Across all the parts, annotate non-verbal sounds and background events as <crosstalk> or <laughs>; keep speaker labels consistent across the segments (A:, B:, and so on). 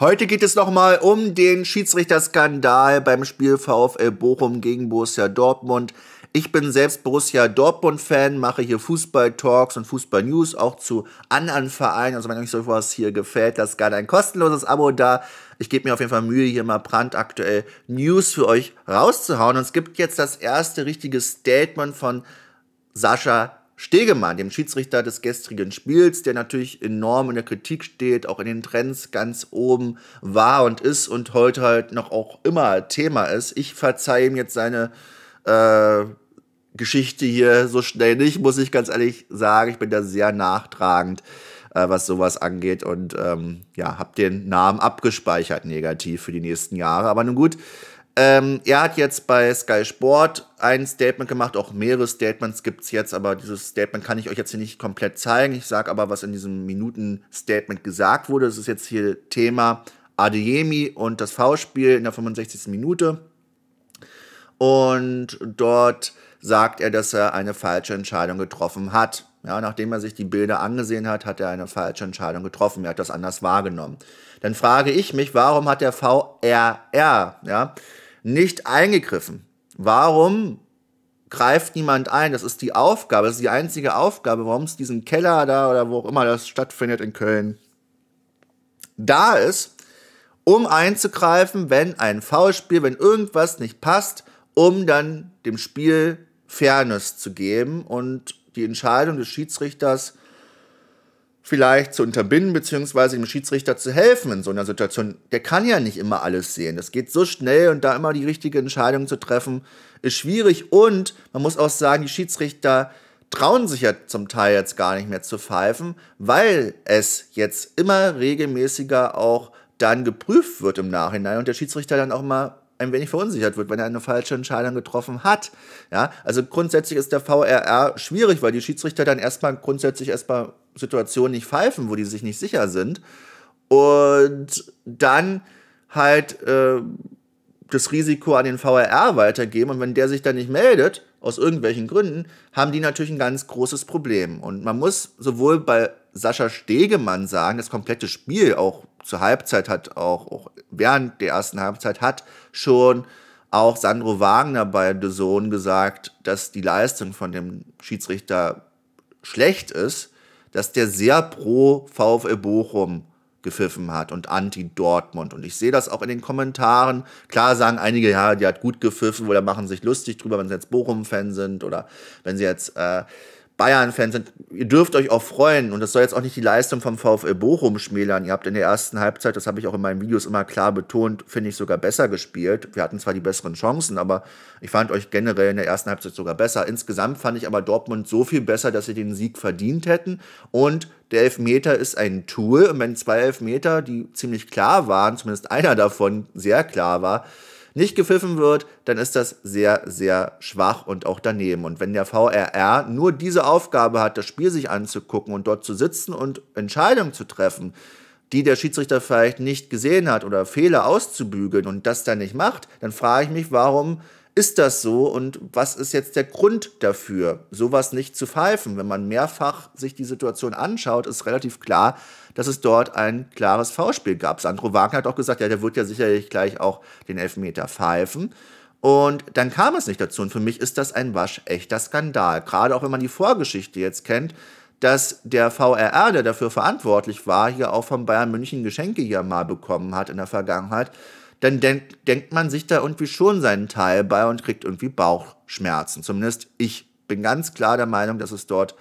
A: Heute geht es nochmal um den Schiedsrichterskandal beim Spiel VfL Bochum gegen Borussia Dortmund. Ich bin selbst Borussia Dortmund-Fan, mache hier Fußball-Talks und Fußball-News auch zu anderen Vereinen. Also wenn euch sowas hier gefällt, lasst gerne ein kostenloses Abo da. Ich gebe mir auf jeden Fall Mühe, hier mal brandaktuell News für euch rauszuhauen. Und es gibt jetzt das erste richtige Statement von Sascha Stegemann, dem Schiedsrichter des gestrigen Spiels, der natürlich enorm in der Kritik steht, auch in den Trends ganz oben war und ist und heute halt noch auch immer Thema ist. Ich verzeihe ihm jetzt seine äh, Geschichte hier so schnell nicht, muss ich ganz ehrlich sagen. Ich bin da sehr nachtragend, äh, was sowas angeht und ähm, ja, habe den Namen abgespeichert negativ für die nächsten Jahre. Aber nun gut, ähm, er hat jetzt bei Sky Sport ein Statement gemacht, auch mehrere Statements gibt es jetzt, aber dieses Statement kann ich euch jetzt hier nicht komplett zeigen. Ich sage aber, was in diesem Minuten-Statement gesagt wurde. Das ist jetzt hier Thema Adeyemi und das V-Spiel in der 65. Minute. Und dort sagt er, dass er eine falsche Entscheidung getroffen hat. Ja, nachdem er sich die Bilder angesehen hat, hat er eine falsche Entscheidung getroffen. Er hat das anders wahrgenommen. Dann frage ich mich, warum hat der VRR, ja, nicht eingegriffen. Warum greift niemand ein? Das ist die Aufgabe, das ist die einzige Aufgabe, warum es diesen Keller da oder wo auch immer das stattfindet in Köln da ist, um einzugreifen, wenn ein Foulspiel, wenn irgendwas nicht passt, um dann dem Spiel Fairness zu geben und die Entscheidung des Schiedsrichters zu vielleicht zu unterbinden, beziehungsweise dem Schiedsrichter zu helfen in so einer Situation. Der kann ja nicht immer alles sehen. Das geht so schnell und da immer die richtige Entscheidung zu treffen, ist schwierig. Und man muss auch sagen, die Schiedsrichter trauen sich ja zum Teil jetzt gar nicht mehr zu pfeifen, weil es jetzt immer regelmäßiger auch dann geprüft wird im Nachhinein und der Schiedsrichter dann auch mal ein wenig verunsichert wird, wenn er eine falsche Entscheidung getroffen hat. Ja, also grundsätzlich ist der VRR schwierig, weil die Schiedsrichter dann erstmal grundsätzlich erstmal Situationen nicht pfeifen, wo die sich nicht sicher sind. Und dann halt äh, das Risiko an den VRR weitergeben. Und wenn der sich dann nicht meldet, aus irgendwelchen Gründen, haben die natürlich ein ganz großes Problem. Und man muss sowohl bei Sascha Stegemann sagen, das komplette Spiel auch zur Halbzeit hat auch, auch während der ersten Halbzeit hat schon auch Sandro Wagner bei The Zone gesagt, dass die Leistung von dem Schiedsrichter schlecht ist, dass der sehr pro VfL Bochum gepfiffen hat und anti-Dortmund. Und ich sehe das auch in den Kommentaren. Klar sagen einige, ja, die hat gut gepfiffen oder machen sich lustig drüber, wenn sie jetzt Bochum-Fan sind oder wenn sie jetzt äh, Bayern-Fans sind, ihr dürft euch auch freuen. Und das soll jetzt auch nicht die Leistung vom VfL Bochum schmälern. Ihr habt in der ersten Halbzeit, das habe ich auch in meinen Videos immer klar betont, finde ich sogar besser gespielt. Wir hatten zwar die besseren Chancen, aber ich fand euch generell in der ersten Halbzeit sogar besser. Insgesamt fand ich aber Dortmund so viel besser, dass sie den Sieg verdient hätten. Und der Elfmeter ist ein Tool. Und wenn zwei Elfmeter, die ziemlich klar waren, zumindest einer davon sehr klar war, nicht gepfiffen wird, dann ist das sehr, sehr schwach und auch daneben. Und wenn der VRR nur diese Aufgabe hat, das Spiel sich anzugucken und dort zu sitzen und Entscheidungen zu treffen, die der Schiedsrichter vielleicht nicht gesehen hat oder Fehler auszubügeln und das dann nicht macht, dann frage ich mich, warum ist das so und was ist jetzt der Grund dafür, sowas nicht zu pfeifen? Wenn man mehrfach sich die Situation anschaut, ist relativ klar, dass es dort ein klares V-Spiel gab. Sandro Wagner hat auch gesagt, ja, der wird ja sicherlich gleich auch den Elfmeter pfeifen. Und dann kam es nicht dazu. Und für mich ist das ein waschechter Skandal. Gerade auch wenn man die Vorgeschichte jetzt kennt, dass der VRR, der dafür verantwortlich war, hier auch von Bayern München Geschenke hier mal bekommen hat in der Vergangenheit dann denk, denkt man sich da irgendwie schon seinen Teil bei und kriegt irgendwie Bauchschmerzen. Zumindest ich bin ganz klar der Meinung, dass es dort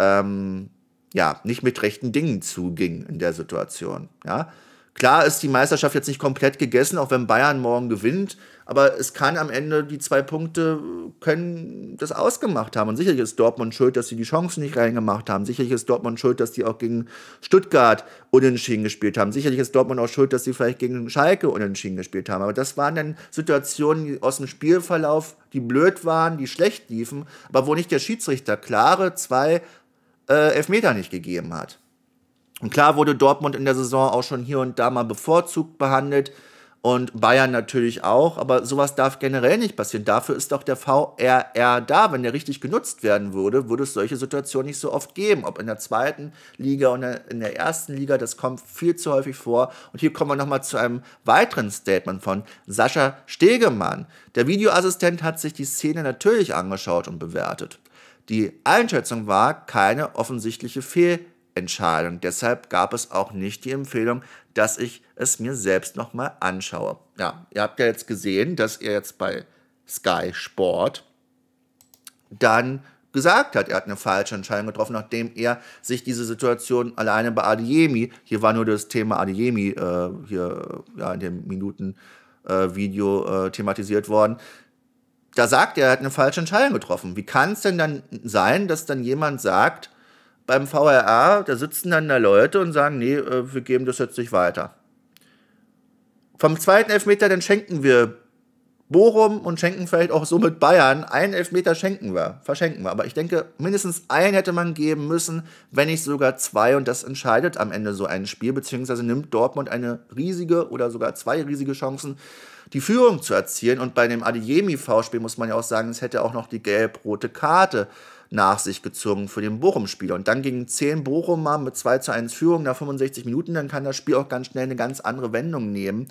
A: ähm, ja nicht mit rechten Dingen zuging in der Situation. Ja. Klar ist die Meisterschaft jetzt nicht komplett gegessen, auch wenn Bayern morgen gewinnt. Aber es kann am Ende, die zwei Punkte können das ausgemacht haben. Und sicherlich ist Dortmund schuld, dass sie die Chancen nicht reingemacht haben. Sicherlich ist Dortmund schuld, dass die auch gegen Stuttgart unentschieden gespielt haben. Sicherlich ist Dortmund auch schuld, dass sie vielleicht gegen Schalke unentschieden gespielt haben. Aber das waren dann Situationen aus dem Spielverlauf, die blöd waren, die schlecht liefen, aber wo nicht der Schiedsrichter klare zwei äh, Elfmeter nicht gegeben hat. Und klar wurde Dortmund in der Saison auch schon hier und da mal bevorzugt behandelt und Bayern natürlich auch, aber sowas darf generell nicht passieren. Dafür ist doch der VRR da. Wenn der richtig genutzt werden würde, würde es solche Situationen nicht so oft geben. Ob in der zweiten Liga oder in der ersten Liga, das kommt viel zu häufig vor. Und hier kommen wir nochmal zu einem weiteren Statement von Sascha Stegemann. Der Videoassistent hat sich die Szene natürlich angeschaut und bewertet. Die Einschätzung war keine offensichtliche Fehlentscheidung entscheiden. Deshalb gab es auch nicht die Empfehlung, dass ich es mir selbst nochmal anschaue. Ja, ihr habt ja jetzt gesehen, dass er jetzt bei Sky Sport dann gesagt hat, er hat eine falsche Entscheidung getroffen, nachdem er sich diese Situation alleine bei Adiemi, hier war nur das Thema Adiemi äh, hier ja, in dem Minuten-Video äh, äh, thematisiert worden, da sagt er, er hat eine falsche Entscheidung getroffen. Wie kann es denn dann sein, dass dann jemand sagt, beim VRA, da sitzen dann da Leute und sagen, nee, äh, wir geben das jetzt nicht weiter. Vom zweiten Elfmeter, dann schenken wir Bochum und schenken vielleicht auch so mit Bayern. Einen Elfmeter schenken wir, verschenken wir. Aber ich denke, mindestens einen hätte man geben müssen, wenn nicht sogar zwei. Und das entscheidet am Ende so ein Spiel, beziehungsweise nimmt Dortmund eine riesige oder sogar zwei riesige Chancen, die Führung zu erzielen. Und bei dem Adiemi-V-Spiel muss man ja auch sagen, es hätte auch noch die gelb-rote Karte äh, nach sich gezogen für den Bochum-Spieler. Und dann gegen 10 Bochumer mit 2 zu 1 Führung nach 65 Minuten, dann kann das Spiel auch ganz schnell eine ganz andere Wendung nehmen.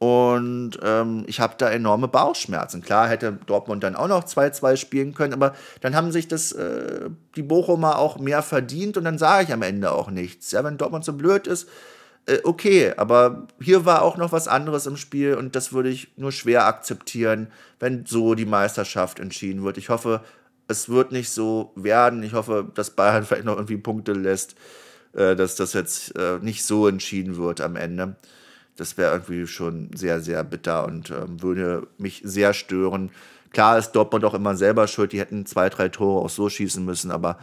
A: Und ähm, ich habe da enorme Bauchschmerzen. Klar hätte Dortmund dann auch noch 2-2 spielen können, aber dann haben sich das, äh, die Bochumer auch mehr verdient und dann sage ich am Ende auch nichts. Ja, wenn Dortmund so blöd ist, äh, okay, aber hier war auch noch was anderes im Spiel und das würde ich nur schwer akzeptieren, wenn so die Meisterschaft entschieden wird. Ich hoffe, es wird nicht so werden. Ich hoffe, dass Bayern <laughs> vielleicht noch irgendwie Punkte lässt, äh, dass das jetzt äh, nicht so entschieden wird am Ende. Das wäre irgendwie schon sehr, sehr bitter und ähm, würde mich sehr stören. Klar ist Dortmund auch immer selber schuld. Die hätten zwei, drei Tore auch so schießen müssen, aber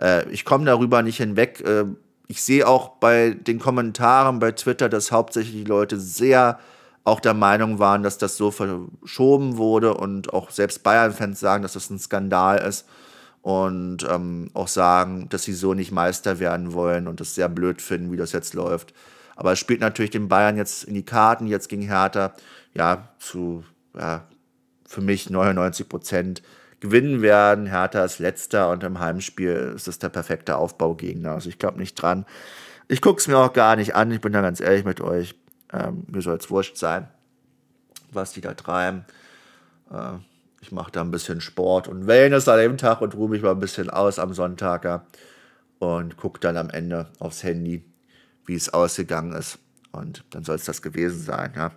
A: äh, ich komme darüber nicht hinweg. ich sehe auch bei den Kommentaren bei Twitter, dass hauptsächlich die Leute sehr auch der Meinung waren, dass das so verschoben wurde und auch selbst Bayern-Fans sagen, dass das ein Skandal ist und ähm, auch sagen, dass sie so nicht Meister werden wollen und das sehr blöd finden, wie das jetzt läuft. Aber es spielt natürlich den Bayern jetzt in die Karten, jetzt gegen Hertha, ja, zu, ja, für mich 99 Prozent gewinnen werden. Hertha ist letzter und im Heimspiel ist das der perfekte Aufbaugegner. Also ich glaube nicht dran. Ich gucke es mir auch gar nicht an, ich bin da ganz ehrlich mit euch. Ähm, mir soll es wurscht sein, was die da treiben. Äh, ich mache da ein bisschen Sport und Wellness an dem Tag und ruhe mich mal ein bisschen aus am Sonntag ja, und gucke dann am Ende aufs Handy, wie es ausgegangen ist. Und dann soll es das gewesen sein. Ja.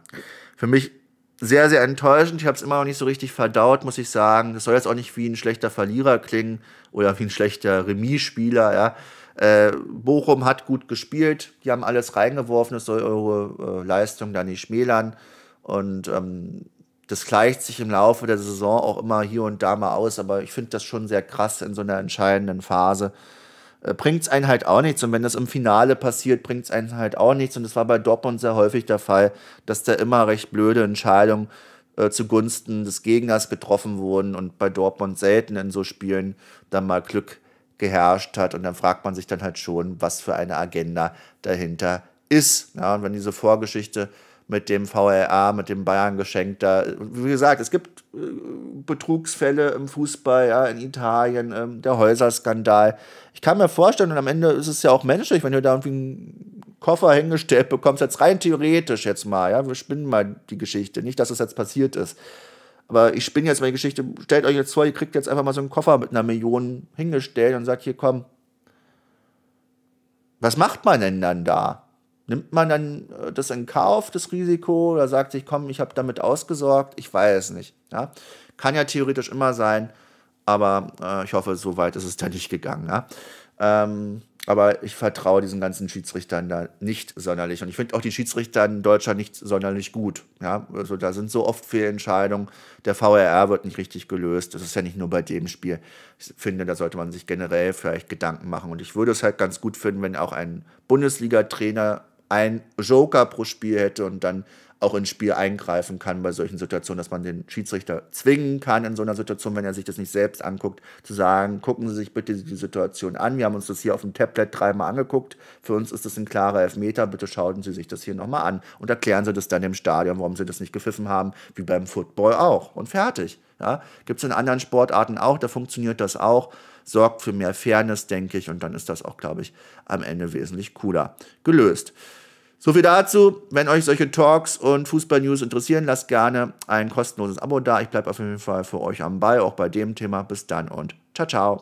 A: Für mich sehr, sehr enttäuschend. Ich habe es immer noch nicht so richtig verdaut, muss ich sagen. Das soll jetzt auch nicht wie ein schlechter Verlierer klingen oder wie ein schlechter Remis-Spieler. Ja. Äh, Bochum hat gut gespielt, die haben alles reingeworfen, das soll eure äh, Leistung da nicht schmälern. Und ähm, das gleicht sich im Laufe der Saison auch immer hier und da mal aus, aber ich finde das schon sehr krass in so einer entscheidenden Phase. Äh, bringt es einen halt auch nichts und wenn das im Finale passiert, bringt es einen halt auch nichts und das war bei Dortmund sehr häufig der Fall, dass da immer recht blöde Entscheidungen äh, zugunsten des Gegners getroffen wurden und bei Dortmund selten in so Spielen dann mal Glück geherrscht hat. Und dann fragt man sich dann halt schon, was für eine Agenda dahinter ist. Ja, und wenn diese Vorgeschichte mit dem VRA, mit dem Bayern-Geschenk da, wie gesagt, es gibt äh, Betrugsfälle im Fußball, ja, in Italien, ähm, der Häuserskandal. Ich kann mir vorstellen, und am Ende ist es ja auch menschlich, wenn du da irgendwie einen Koffer hingestellt bekommst, jetzt rein theoretisch jetzt mal, ja, wir spinnen mal die Geschichte, nicht, dass es das jetzt passiert ist aber ich spinne jetzt meine Geschichte. Stellt euch jetzt vor, ihr kriegt jetzt einfach mal so einen Koffer mit einer Million hingestellt und sagt, hier komm. Was macht man denn dann da? Nimmt man dann äh, das in Kauf, das Risiko, oder sagt sich, komm, ich habe damit ausgesorgt? Ich weiß es nicht. Ja? Kann ja theoretisch immer sein, aber äh, ich hoffe, so weit ist es da nicht gegangen. Ja? Ähm, aber ich vertraue diesen ganzen Schiedsrichtern da nicht sonderlich. Und ich finde auch die Schiedsrichter in Deutschland nicht sonderlich gut. Ja? Also da sind so oft Fehlentscheidungen. Der VRR wird nicht richtig gelöst. Das ist ja nicht nur bei dem Spiel. Ich finde, da sollte man sich generell vielleicht Gedanken machen. Und ich würde es halt ganz gut finden, wenn auch ein Bundesliga-Trainer ein Joker pro Spiel hätte und dann auch ins Spiel eingreifen kann bei solchen Situationen, dass man den Schiedsrichter zwingen kann in so einer Situation, wenn er sich das nicht selbst anguckt, zu sagen, gucken Sie sich bitte die Situation an. Wir haben uns das hier auf dem Tablet dreimal angeguckt. Für uns ist das ein klarer Elfmeter. Bitte schauen Sie sich das hier nochmal an und erklären Sie das dann im Stadion, warum Sie das nicht gepfiffen haben, wie beim Football auch. Und fertig. Ja, Gibt es in anderen Sportarten auch, da funktioniert das auch, sorgt für mehr Fairness, denke ich, und dann ist das auch, glaube ich, am Ende wesentlich cooler gelöst. So viel dazu. Wenn euch solche Talks und Fußball-News interessieren, lasst gerne ein kostenloses Abo da. Ich bleibe auf jeden Fall für euch am Ball, auch bei dem Thema. Bis dann und ciao, ciao.